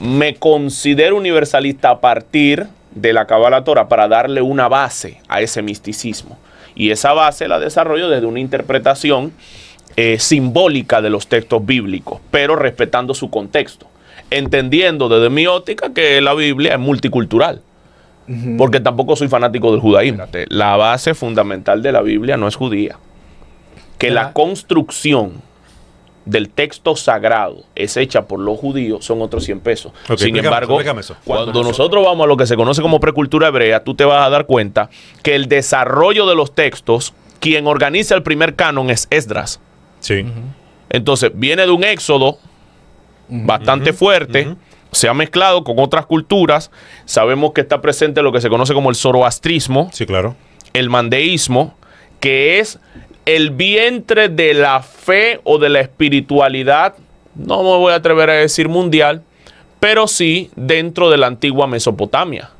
me considero universalista a partir de la Kabbalah para darle una base a ese misticismo. Y esa base la desarrollo desde una interpretación eh, simbólica de los textos bíblicos, pero respetando su contexto, entendiendo desde mi óptica que la Biblia es multicultural. Porque tampoco soy fanático del judaísmo. La base fundamental de la Biblia no es judía. Que la construcción del texto sagrado es hecha por los judíos son otros 100 pesos. Sin embargo, cuando nosotros vamos a lo que se conoce como precultura hebrea, tú te vas a dar cuenta que el desarrollo de los textos, quien organiza el primer canon es Esdras. Sí. Entonces, viene de un éxodo bastante fuerte. Se ha mezclado con otras culturas. Sabemos que está presente lo que se conoce como el zoroastrismo. Sí, claro. El mandeísmo, que es el vientre de la fe o de la espiritualidad, no me voy a atrever a decir mundial, pero sí dentro de la antigua Mesopotamia.